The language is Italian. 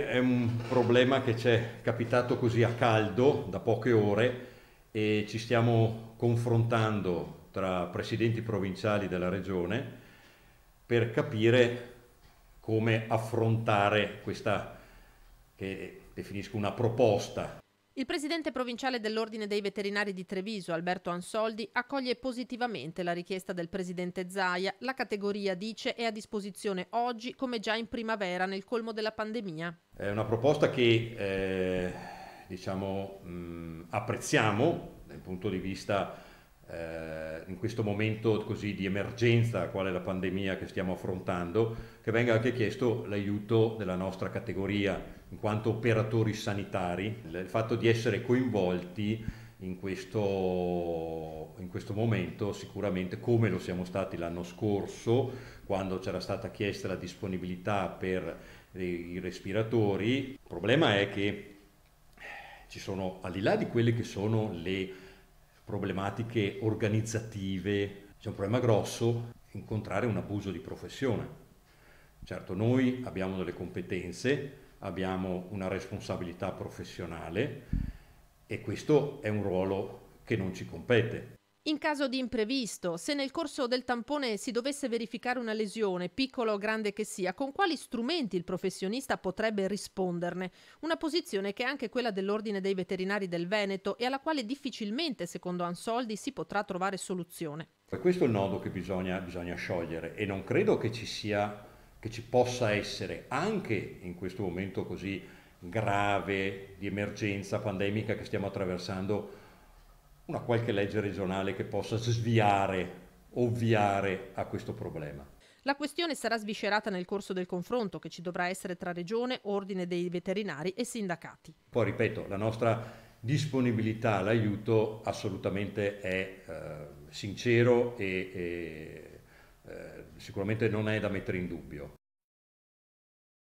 È un problema che ci è capitato così a caldo da poche ore e ci stiamo confrontando tra presidenti provinciali della regione per capire come affrontare questa che definisco una proposta. Il presidente provinciale dell'Ordine dei Veterinari di Treviso, Alberto Ansoldi, accoglie positivamente la richiesta del presidente Zaia. La categoria, dice, è a disposizione oggi come già in primavera nel colmo della pandemia. È una proposta che eh, diciamo, mh, mm, apprezziamo dal punto di vista eh, in questo momento così di emergenza, quale la pandemia che stiamo affrontando, che venga anche chiesto l'aiuto della nostra categoria in quanto operatori sanitari, il fatto di essere coinvolti in questo, in questo momento sicuramente come lo siamo stati l'anno scorso quando c'era stata chiesta la disponibilità per eh, i respiratori. Il problema è che ci sono, al di là di quelle che sono le problematiche organizzative, c'è un problema grosso, incontrare un abuso di professione. Certo, noi abbiamo delle competenze, abbiamo una responsabilità professionale e questo è un ruolo che non ci compete. In caso di imprevisto, se nel corso del tampone si dovesse verificare una lesione, piccola o grande che sia, con quali strumenti il professionista potrebbe risponderne? Una posizione che è anche quella dell'Ordine dei Veterinari del Veneto e alla quale difficilmente, secondo Ansoldi, si potrà trovare soluzione. Questo è il nodo che bisogna, bisogna sciogliere e non credo che ci sia che ci possa essere anche in questo momento così grave di emergenza pandemica che stiamo attraversando una qualche legge regionale che possa sviare, ovviare a questo problema. La questione sarà sviscerata nel corso del confronto che ci dovrà essere tra Regione, Ordine dei Veterinari e sindacati. Poi ripeto, la nostra disponibilità all'aiuto assolutamente è eh, sincero e, e eh, sicuramente non è da mettere in dubbio.